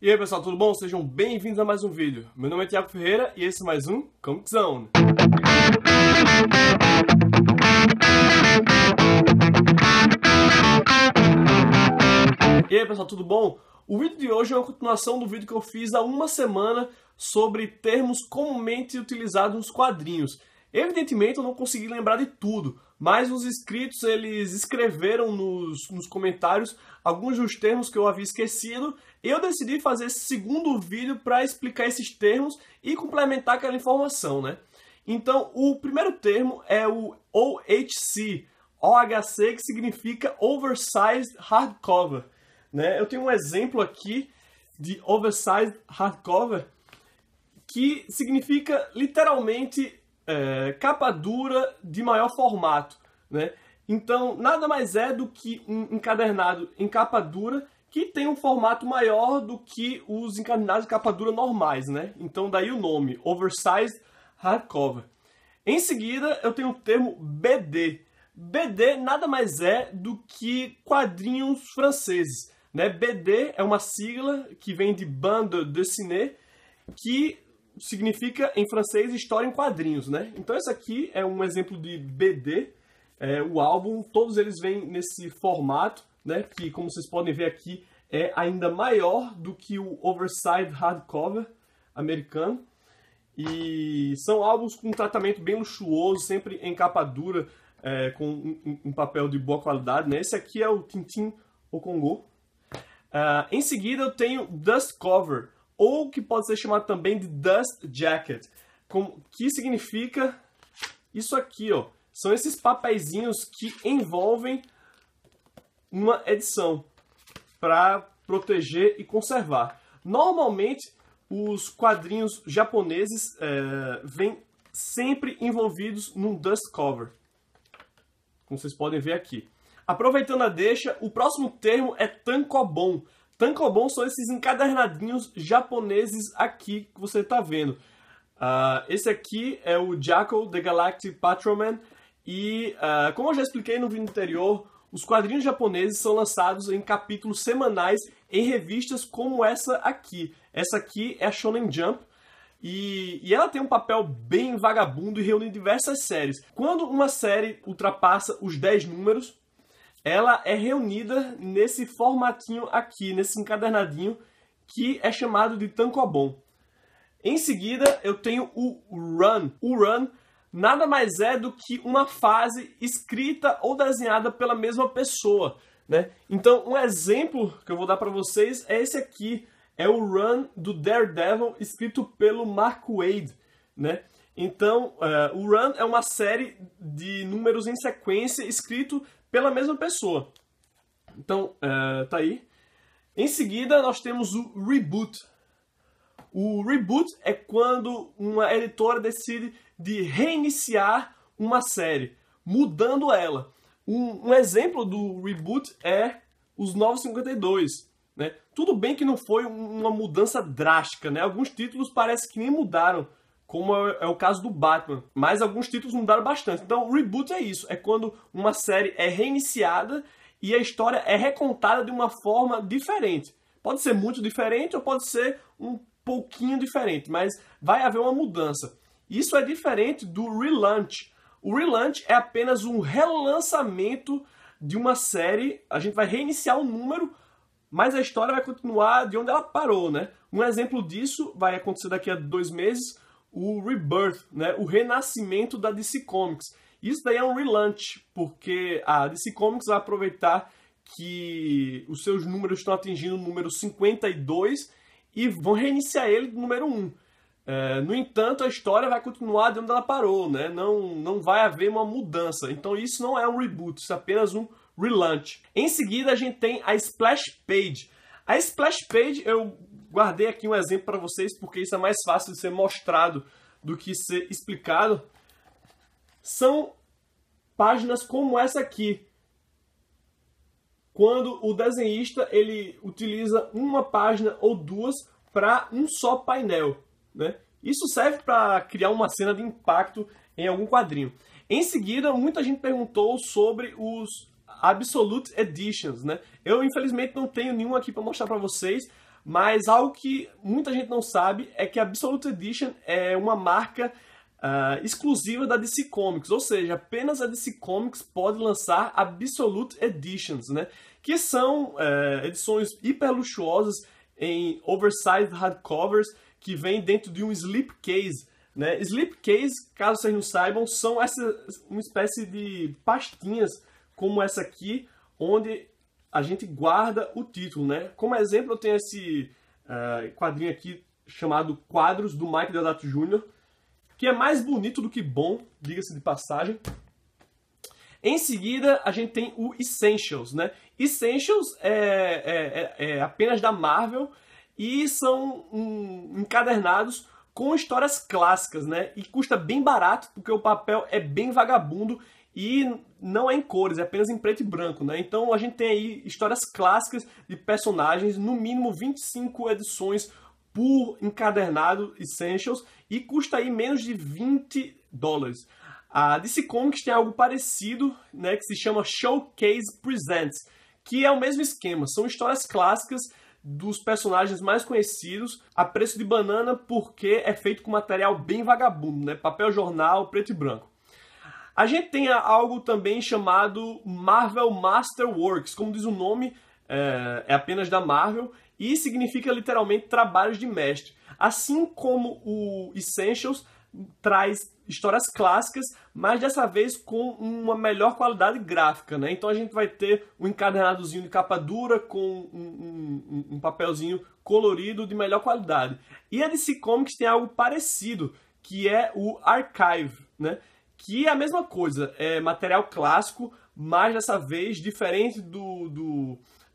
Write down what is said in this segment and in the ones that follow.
E aí pessoal, tudo bom? Sejam bem-vindos a mais um vídeo. Meu nome é Thiago Ferreira e esse é mais um Comic Zone. E aí pessoal, tudo bom? O vídeo de hoje é uma continuação do vídeo que eu fiz há uma semana sobre termos comumente utilizados nos quadrinhos. Evidentemente eu não consegui lembrar de tudo, mas os inscritos eles escreveram nos, nos comentários alguns dos termos que eu havia esquecido. Eu decidi fazer esse segundo vídeo para explicar esses termos e complementar aquela informação, né? Então, o primeiro termo é o OHC, OHC que significa Oversized Hardcover. Né? Eu tenho um exemplo aqui de Oversized Hardcover que significa literalmente é, capa dura de maior formato, né? Então, nada mais é do que um encadernado em capa dura que tem um formato maior do que os encadernados de capa dura normais, né? Então, daí o nome, Oversized Hardcover. Em seguida, eu tenho o termo BD. BD nada mais é do que quadrinhos franceses, né? BD é uma sigla que vem de Bande dessinée, que significa em francês história em quadrinhos, né? Então esse aqui é um exemplo de BD, é, o álbum, todos eles vêm nesse formato, né? Que como vocês podem ver aqui é ainda maior do que o oversized hardcover americano. E são álbuns com um tratamento bem luxuoso, sempre em capa dura, é, com um, um, papel de boa qualidade. Né? Esse aqui é o Tintin Okongo. Uh, ah, em seguida eu tenho Dust Cover, ou que pode ser chamado também de dust jacket, como, que significa isso aqui, ó. São esses papeizinhos que envolvem uma edição para proteger e conservar. Normalmente, os quadrinhos japoneses é, vêm sempre envolvidos num dust cover, como vocês podem ver aqui. Aproveitando a deixa, o próximo termo é tankobon, Tankobon são esses encadernadinhos japoneses aqui que você está vendo. Uh, esse aqui é o Jackal The Galactic Patrolman. E, uh, como eu já expliquei no vídeo anterior, os quadrinhos japoneses são lançados em capítulos semanais em revistas como essa aqui. Essa aqui é a Shonen Jump. E, e, ela tem um papel bem vagabundo e reúne diversas séries. Quando uma série ultrapassa os 10 números, ela é reunida nesse formatinho aqui, nesse encadernadinho, que é chamado de tancobon. Em seguida, eu tenho o run. O run nada mais é do que uma fase escrita ou desenhada pela mesma pessoa, né? Então, um exemplo que eu vou dar para vocês é esse aqui, é o run do Daredevil escrito pelo Mark Wade, né? Então, uh, o Run é uma série de números em sequência escrito pela mesma pessoa. Então, uh, tá aí. Em seguida, nós temos o reboot. O reboot é quando uma editora decide de reiniciar uma série, mudando ela. Um, um exemplo do reboot é os 952. Né? Tudo bem que não foi uma mudança drástica, né? Alguns títulos parece que nem mudaram, como é, é o caso do Batman. Mas alguns títulos mudaram bastante. Então, reboot é isso: é quando uma série é reiniciada e a história é recontada de uma forma diferente. Pode ser muito diferente ou pode ser um pouquinho diferente, mas vai haver uma mudança. Isso é diferente do relaunch. O relaunch é apenas um relançamento de uma série. A gente vai reiniciar um número, mas a história vai continuar de onde ela parou, né? Um exemplo disso vai acontecer daqui a dois meses o rebirth, né, o renascimento da DC Comics. Isso daí é um relaunch, porque a DC Comics vai aproveitar que os seus números estão atingindo o número 52 e vão reiniciar ele do número 1. É, no entanto, a história vai continuar de onde ela parou, né? Não, não vai haver uma mudança. Então isso não é um reboot, isso é apenas um relaunch. Em seguida, a gente tem a Splash Page. A Splash Page, eu guardei aqui um exemplo para vocês, porque isso é mais fácil de ser mostrado do que ser explicado. São páginas como essa aqui, quando o desenhista ele utiliza uma página ou duas para um só painel, né? Isso serve para criar uma cena de impacto em algum quadrinho. Em seguida, muita gente perguntou sobre os Absolute Editions, né? Eu infelizmente não tenho nenhum aqui para mostrar para vocês, mas algo que muita gente não sabe é que a Absolute Edition é uma marca uh, exclusiva da DC Comics, ou seja, apenas a DC Comics pode lançar Absolute Editions, né? Que são uh, edições hiper luxuosas em oversized hardcovers que vem dentro de um slipcase. Né? Slipcase, caso vocês não saibam, são essa, uma espécie de pastinhas como essa aqui, onde a gente guarda o título, né? Como exemplo, eu tenho esse uh, quadrinho aqui chamado Quadros do Mike Deodato Jr., que é mais bonito do que bom, diga-se de passagem. Em seguida, a gente tem o Essentials, né? Essentials é, é, é, é apenas da Marvel e são um, encadernados com histórias clássicas, né? E custa bem barato porque o papel é bem vagabundo e não é em cores, é apenas em preto e branco, né? Então a gente tem aí histórias clássicas de personagens, no mínimo 25 edições por encadernado Essentials e custa aí menos de 20 dólares. A DC Comics tem algo parecido, né, que se chama Showcase Presents, que é o mesmo esquema, são histórias clássicas dos personagens mais conhecidos a preço de banana porque é feito com material bem vagabundo, né? Papel jornal, preto e branco. A gente tem algo também chamado Marvel Masterworks, como diz o nome, é, é apenas da Marvel e significa literalmente trabalhos de mestre. Assim como o Essentials traz histórias clássicas, mas dessa vez com uma melhor qualidade gráfica, né? Então a gente vai ter um encadernadozinho de capa dura com um, um, um papelzinho colorido de melhor qualidade. E a DC Comics tem algo parecido, que é o Archive, né? que é a mesma coisa, é material clássico, mas dessa vez, diferente do, do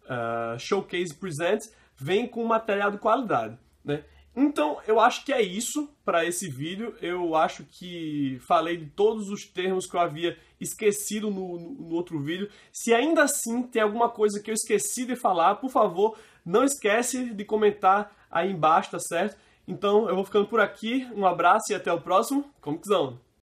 uh, Showcase Presents, vem com material de qualidade, né? Então, eu acho que é isso para esse vídeo. Eu acho que falei de todos os termos que eu havia esquecido no, no, no, outro vídeo. Se ainda assim tem alguma coisa que eu esqueci de falar, por favor, não esquece de comentar aí embaixo, tá certo? Então, eu vou ficando por aqui. Um abraço e até o próximo Comic Zone.